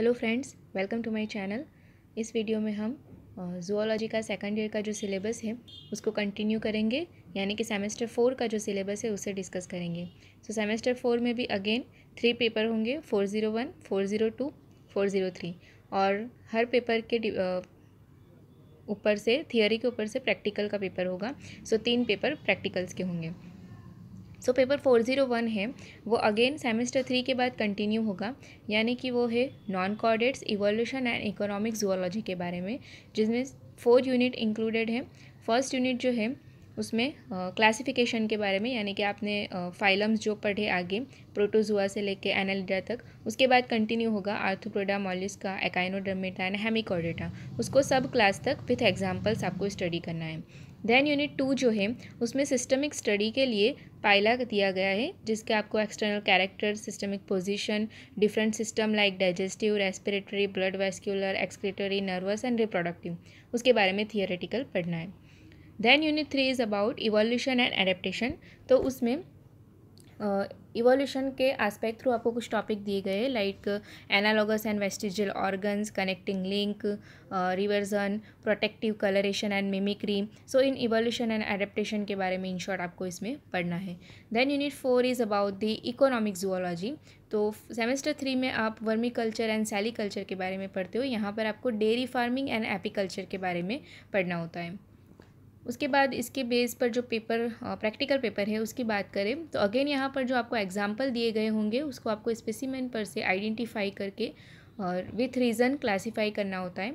hello friends welcome to my channel इस video में हम जूलॉजी का सेकेंड ईयर का जो सिलेबस है उसको कंटिन्यू करेंगे यानी कि सेमेस्टर फोर का जो सिलेबस है उसे डिस्कस करेंगे सो सेमेस्टर फोर में भी अगेन थ्री पेपर होंगे four zero one four zero two four zero three और हर पेपर के ऊपर से थियोरी के ऊपर से प्रैक्टिकल का पेपर होगा सो so, तीन पेपर प्रैक्टिकल्स के होंगे so paper four zero one है वो अगेन सेमेस्टर थ्री के बाद कंटिन्यू होगा यानी कि वो है non chordates evolution and economic zoology के बारे में जिसमें फोर यूनिट इंक्लूडेड है फर्स्ट यूनिट जो है उसमें क्लासिफिकेशन के बारे में यानी कि आपने फाइलम्स जो पढ़े आगे प्रोटोजुआ से लेके एनालिडा तक उसके बाद कंटिन्यू होगा आर्थोप्रोडा का एकाइनोडर्मेटा एंड हेमिकॉर्डेटा उसको सब क्लास तक विथ एग्जाम्पल्स आपको स्टडी करना है देन यूनिट टू जो है उसमें सिस्टमिक स्टडी के लिए पाइला दिया गया है जिसके आपको external character systemic position different system like digestive respiratory blood vascular excretory nervous and reproductive उसके बारे में थियोरेटिकल पढ़ना है then unit three is about evolution and adaptation तो उसमें इवोल्यूशन के एस्पेक्ट थ्रू आपको कुछ टॉपिक दिए गए like analogous and vestigial organs connecting link reversion protective colouration and mimicry so in evolution and adaptation के बारे में इन शॉर्ट आपको इसमें पढ़ना है then unit four is about the economic zoology तो सेमेस्टर थ्री में आप vermiculture and sericulture के बारे में पढ़ते हो यहाँ पर आपको डेयरी फार्मिंग एंड एपीकल्चर के बारे में पढ़ना होता है उसके बाद इसके बेस पर जो पेपर प्रैक्टिकल पेपर है उसकी बात करें तो अगेन यहाँ पर जो आपको एग्जाम्पल दिए गए होंगे उसको आपको स्पेसिमेन पर से आइडेंटिफाई करके और विथ रीज़न क्लासीफाई करना होता है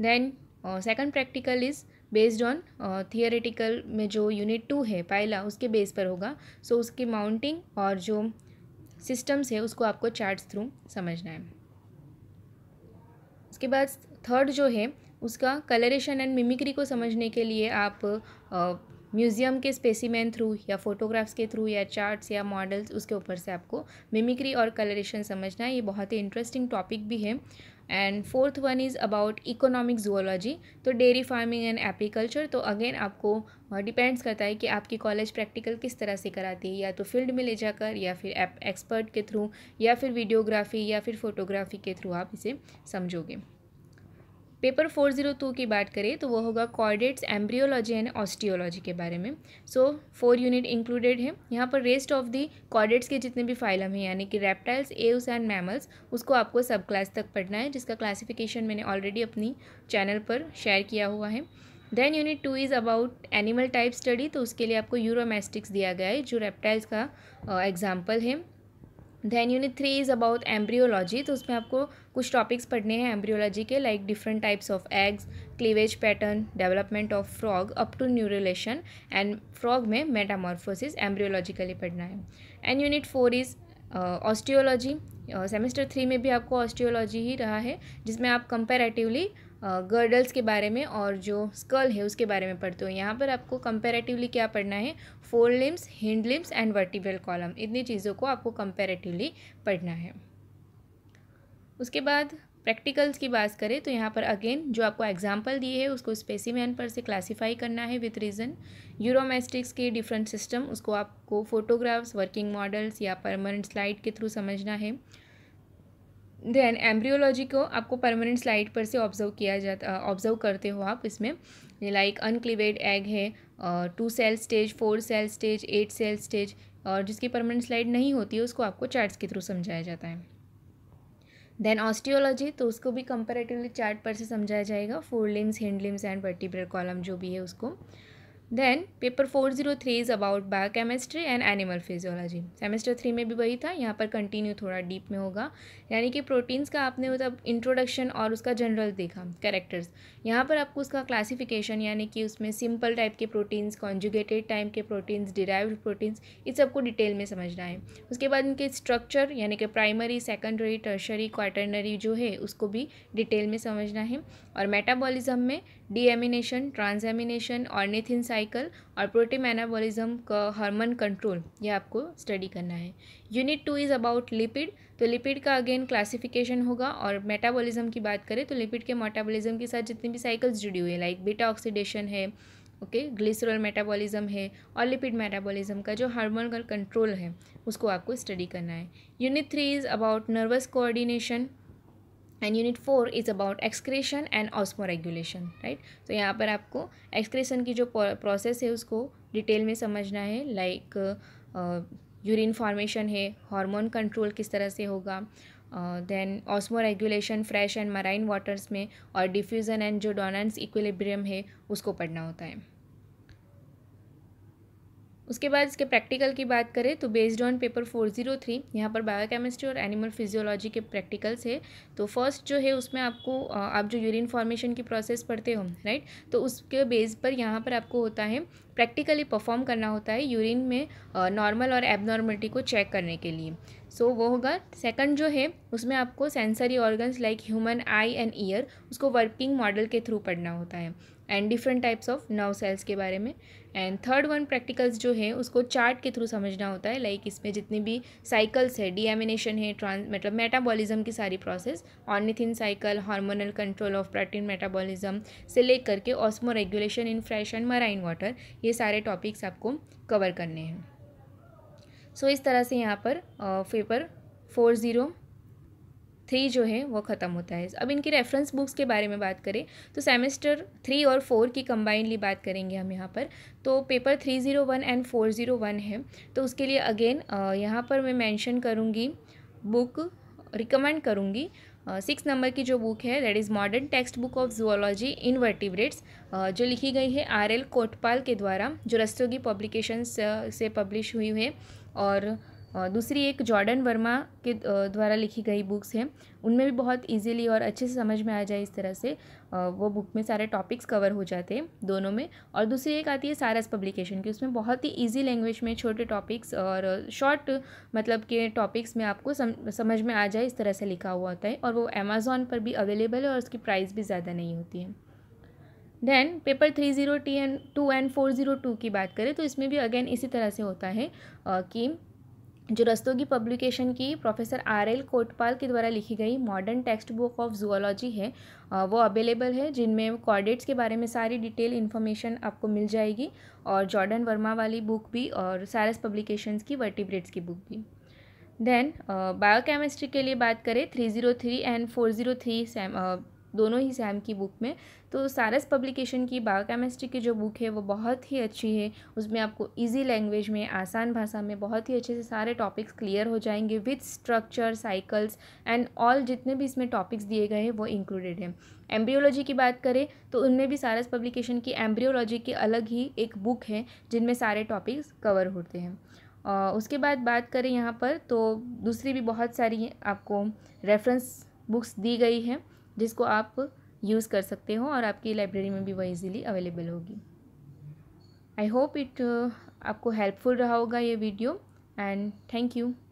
then second practical is based on theoretical में जो यूनिट टू है पायला उसके बेस पर होगा सो so, उसकी माउंटिंग और जो सिस्टम्स है उसको आपको चार्ट्स थ्रू समझना है उसके बाद थर्ड जो है उसका कलरेशन एंड मिमिक्री को समझने के लिए आप म्यूज़ियम के स्पेसिमेन थ्रू या फोटोग्राफ्स के थ्रू या चार्ट्स या मॉडल्स उसके ऊपर से आपको मिमिक्री और कलरेशन समझना है ये बहुत ही इंटरेस्टिंग टॉपिक भी है and fourth one is about economic zoology तो डेयरी फार्मिंग एंड एप्रीकल्चर तो अगेन आपको डिपेंड्स करता है कि आपकी कॉलेज प्रैक्टिकल किस तरह से कराती है या तो फील्ड में ले जाकर या फिर एक्सपर्ट के थ्रू या फिर वीडियोग्राफी या फिर फोटोग्राफी के थ्रू आप इसे समझोगे पेपर 402 की बात करें तो वो होगा कॉर्डेट्स एम्ब्रियोलॉजी एंड ऑस्टियोलॉजी के बारे में सो फोर यूनिट इंक्लूडेड है यहाँ पर रेस्ट ऑफ दी कॉर्डेट्स के जितने भी फाइलम हैं यानी कि रेप्टाइल्स एव्स एंड मैमल्स उसको आपको सब क्लास तक पढ़ना है जिसका क्लासिफिकेशन मैंने ऑलरेडी अपनी चैनल पर शेयर किया हुआ है then unit two is about animal type study तो उसके लिए आपको यूरोमेस्टिक्स दिया गया है जो रेप्टाइल्स का एग्जाम्पल है then unit three is about embryology तो उसमें आपको कुछ टॉपिक्स पढ़ने हैं एम्ब्रियोलॉजी के like different types of eggs cleavage pattern development of frog up to neurulation and frog में मेटामॉर्फोसिस एम्ब्रियोलॉजिकली पढ़ना है and unit four is osteology semester three में भी आपको ऑस्टियोलॉजी ही रहा है जिसमें आप कंपेरेटिवली गर्डल्स uh, के बारे में और जो स्कल है उसके बारे में पढ़ते हो यहाँ पर आपको कंपेरेटिवली क्या पढ़ना है fore limbs hind limbs and vertebral column इतनी चीज़ों को आपको कंपेरेटिवली पढ़ना है उसके बाद प्रैक्टिकल्स की बात करें तो यहाँ पर अगेन जो आपको एग्जाम्पल दिए है उसको स्पेसिमैन पर से क्लासीफाई करना है विथ रीज़न यूरोमेस्टिक्स के डिफरेंट सिस्टम उसको आपको फोटोग्राफ्स वर्किंग मॉडल्स या परमानेंट स्लाइड के थ्रू समझना है देन एम्ब्रियोलॉजी को आपको परमानेंट स्लाइड पर से ऑब्जर्व किया जाता ऑब्जर्व करते हो आप इसमें लाइक अनक्लिवेड एग है two cell stage four cell stage eight cell stage और जिसकी परमानेंट स्लाइड नहीं होती है उसको आपको चार्ट्स के थ्रू समझाया जाता है देन ऑस्टियोलॉजी तो उसको भी कंपेरेटिवली चार्ट पर से समझाया जाएगा fore limbs hind limbs and vertebral column जो भी है उसको then paper four zero three is about biochemistry and animal physiology semester three में भी वही था यहाँ पर कंटिन्यू थोड़ा डीप में होगा यानी कि प्रोटीन्स का आपने मतलब इंट्रोडक्शन और उसका जनरल देखा कैरेक्टर्स यहाँ पर आपको उसका क्लासिफिकेशन यानी कि उसमें सिंपल टाइप के प्रोटीन्स कॉन्जुगेटेड टाइप के प्रोटीन्स डिराइव्ड प्रोटीन्स इस सबको डिटेल में समझना है उसके बाद इनके स्ट्रक्चर यानी कि प्राइमरी सेकेंडरी टर्शरी क्वाटरनरी जो है उसको भी डिटेल में समझना है और मेटाबॉलिज्म में डीएमिनेशन ट्रांसएमिनेशन ऑर्निथिन साइकिल और प्रोटीन एनाबॉलिज्म का हार्मोन कंट्रोल यह आपको स्टडी करना है unit two is about lipid तो लिपिड का अगेन क्लासिफिकेशन होगा और मेटाबॉलिज्म की बात करें तो लिपिड के मेटाबॉलिज्म के साथ जितनी भी साइकिल्स जुड़ी हुई है लाइक बीटा ऑक्सीडेशन है ओके ग्लिसरल मेटाबॉलिज्म है और लिपिड मेटाबॉलिज्म का जो हार्मोन का कंट्रोल है उसको आपको स्टडी करना है unit three is about nervous coordination and unit four is about excretion and osmoregulation right तो यहाँ पर आपको एक्सक्रेशन की जो प्रोसेस है उसको डिटेल में समझना है लाइक यूरिन फॉर्मेशन है हार्मोन कंट्रोल किस तरह से होगा then osmoregulation fresh and marine waters में और डिफ्यूज़न एंड जो डोनेंस इक्विलिब्रियम है उसको पढ़ना होता है उसके बाद इसके प्रैक्टिकल की बात करें तो based on paper four zero three यहाँ पर बायोकेमिस्ट्री और एनिमल फिजियोलॉजी के प्रैक्टिकल्स है तो फर्स्ट जो है उसमें आपको आप जो यूरिन फॉर्मेशन की प्रोसेस पढ़ते हो राइट तो उसके बेस पर यहाँ पर आपको होता है प्रैक्टिकली परफॉर्म करना होता है यूरिन में नॉर्मल और एबनॉर्मलिटी को चेक करने के लिए सो so, वो होगा सेकंड जो है उसमें आपको sensory organs like human eye and ear उसको वर्किंग मॉडल के थ्रू पढ़ना होता है and different types of nerve cells के बारे में एंड थर्ड वन प्रैक्टिकल्स जो है उसको चार्ट के थ्रू समझना होता है लाइक like इसमें जितने भी साइकिल्स है डीएमिनेशन है ट्रांस मतलब मेटाबॉलिज्म की सारी process ornithine cycle hormonal control of protein metabolism से ले करके osmoregulation in fresh and marine water ये सारे टॉपिक्स आपको कवर करने हैं सो so, इस तरह से यहाँ पर पेपर फोर ज़ीरो थ्री जो है वो ख़त्म होता है अब इनकी रेफरेंस बुक्स के बारे में बात करें तो सेमेस्टर थ्री और फोर की कंबाइनली बात करेंगे हम यहाँ पर तो paper three zero one and four zero one है तो उसके लिए अगेन यहाँ पर मैं मैंशन करूँगी बुक रिकमेंड करूँगी सिक्स नंबर की जो बुक है that is modern text book of zoology in vertebrates जो लिखी गई है आर एल कोटपाल के द्वारा जो रस्तोगी पब्लिकेशन से पब्लिश हुई है और दूसरी एक जॉर्डन वर्मा के द्वारा लिखी गई बुक्स हैं उनमें भी बहुत इजीली और अच्छे से समझ में आ जाए इस तरह से वो बुक में सारे टॉपिक्स कवर हो जाते हैं दोनों में और दूसरी एक आती है सारस पब्लिकेशन की उसमें बहुत ही इजी लैंग्वेज में छोटे टॉपिक्स और शॉर्ट मतलब के टॉपिक्स में आपको सम, समझ में आ जाए इस तरह से लिखा हुआ होता है और वो अमेज़ोन पर भी अवेलेबल है और उसकी प्राइस भी ज़्यादा नहीं होती है then paper three zero T and two and four zero two की बात करें तो इसमें भी अगेन इसी तरह से होता है कि जो रस्तोगी पब्लिकेशन की प्रोफेसर आर एल कोटपाल के द्वारा लिखी गई modern text book of zoology है वो अवेलेबल है जिनमें कॉर्डेट्स के बारे में सारी डिटेल इन्फॉर्मेशन आपको मिल जाएगी और जॉर्डन वर्मा वाली बुक भी और सारस पब्लिकेशंस की वर्टिब्रेट्स की बुक भी देन बायोकेमिस्ट्री के लिए बात करें three zero three and four zero three दोनों ही सैम की बुक में तो सारस पब्लिकेशन की बायोकेमिस्ट्री की जो बुक है वो बहुत ही अच्छी है उसमें आपको इजी लैंग्वेज में आसान भाषा में बहुत ही अच्छे से सारे टॉपिक्स क्लियर हो जाएंगे with structure cycles and all जितने भी इसमें टॉपिक्स दिए गए हैं वो इंक्लूडेड हैं एम्ब्रियोलॉजी की बात करें तो उनमें भी सारस पब्लिकेशन की एम्ब्रियोलॉजी की अलग ही एक बुक है जिनमें सारे टॉपिक्स कवर होते हैं उसके बाद बात करें यहाँ पर तो दूसरी भी बहुत सारी आपको रेफरेंस बुक्स दी गई हैं जिसको आप यूज़ कर सकते हो और आपकी लाइब्रेरी में भी वह इजीली अवेलेबल होगी आई होप इट आपको हेल्पफुल रहा होगा ये वीडियो एंड थैंक यू